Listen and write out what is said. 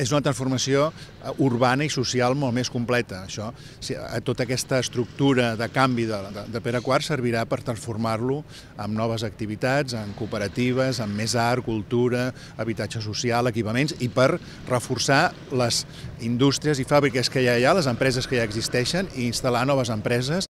és una transformació eh, urbana i social molt més completa. Això, eh, tota aquesta estructura de canvi de, de, de Pere IV servirà per transformar-lo en noves activitats, en cooperatives, en més art, cultura, habitatge social, equipaments, i per reforçar les indústries i fàbriques que hi ha allà, les empreses que ja existeixen, i instal·lar noves empreses